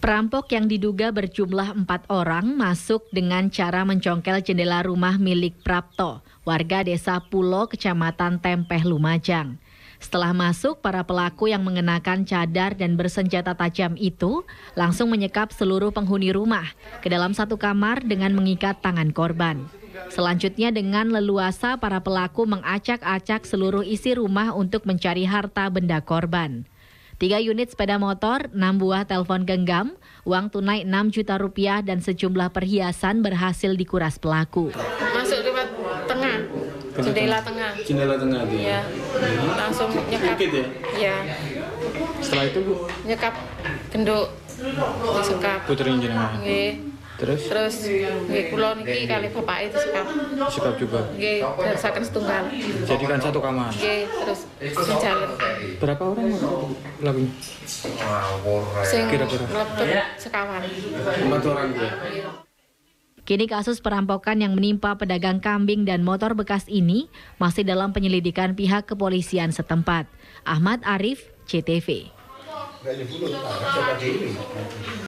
Perampok yang diduga berjumlah empat orang masuk dengan cara mencongkel jendela rumah milik Prapto, warga desa Pulo, kecamatan Tempeh, Lumajang. Setelah masuk, para pelaku yang mengenakan cadar dan bersenjata tajam itu langsung menyekap seluruh penghuni rumah ke dalam satu kamar dengan mengikat tangan korban. Selanjutnya dengan leluasa para pelaku mengacak-acak seluruh isi rumah untuk mencari harta benda korban. 3 unit sepeda motor, 6 buah telepon genggam, uang tunai 6 juta rupiah dan sejumlah perhiasan berhasil dikuras pelaku jendela tengah jendela tengah dia ya, Hmm. langsung nyekap ya? ya setelah itu bu nyekap genduk disekap putri jendela nggih terus terus gue kula niki kali bapak itu sekap sekap juga nggih saken setunggal jadikan satu kamar nggih terus sejalan berapa orang lagi sing kira-kira sekawan empat orang ya Kini kasus perampokan yang menimpa pedagang kambing dan motor bekas ini masih dalam penyelidikan pihak kepolisian setempat. Ahmad Arif, CTV.